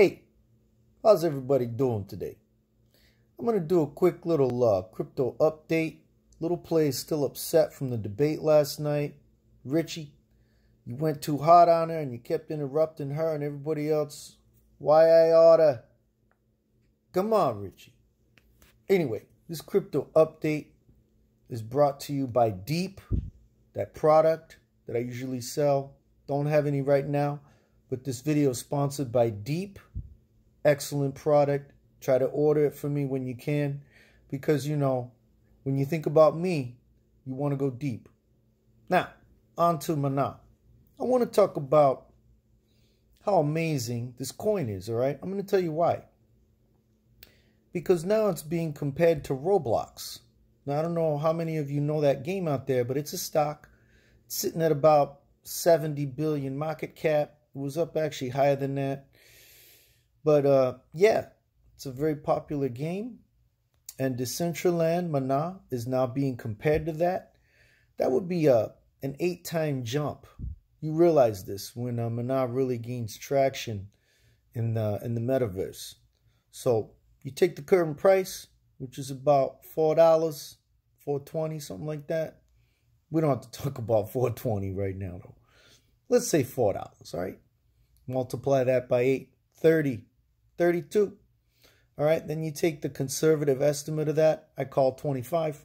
Hey, how's everybody doing today? I'm going to do a quick little uh, crypto update. Little play is still upset from the debate last night. Richie, you went too hot on her and you kept interrupting her and everybody else. Why I oughta? Come on, Richie. Anyway, this crypto update is brought to you by Deep, that product that I usually sell. Don't have any right now. But this video is sponsored by Deep. Excellent product. Try to order it for me when you can. Because, you know, when you think about me, you want to go deep. Now, on to Mana. I want to talk about how amazing this coin is, all right? I'm going to tell you why. Because now it's being compared to Roblox. Now, I don't know how many of you know that game out there, but it's a stock. It's sitting at about 70 billion market cap. It was up actually higher than that. But uh, yeah, it's a very popular game. And Decentraland Mana is now being compared to that. That would be a, uh, an eight time jump. You realize this when uh, Mana really gains traction in the, in the metaverse. So you take the current price, which is about $4, 420 something like that. We don't have to talk about 420 right now, though. Let's say $4, all right? Multiply that by 8, 30, 32. All right, then you take the conservative estimate of that. I call 25.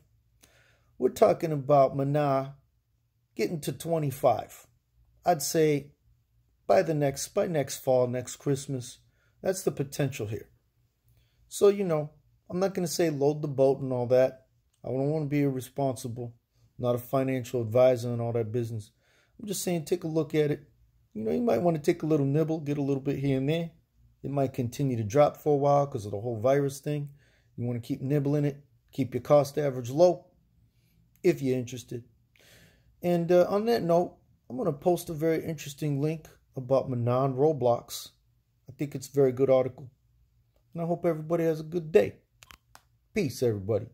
We're talking about Mana getting to 25. I'd say by the next by next fall, next Christmas, that's the potential here. So, you know, I'm not going to say load the boat and all that. I don't want to be irresponsible, I'm not a financial advisor and all that business. I'm just saying take a look at it. You know, you might want to take a little nibble, get a little bit here and there. It might continue to drop for a while because of the whole virus thing. You want to keep nibbling it, keep your cost average low if you're interested. And uh, on that note, I'm going to post a very interesting link about Manon Roblox. I think it's a very good article. And I hope everybody has a good day. Peace, everybody.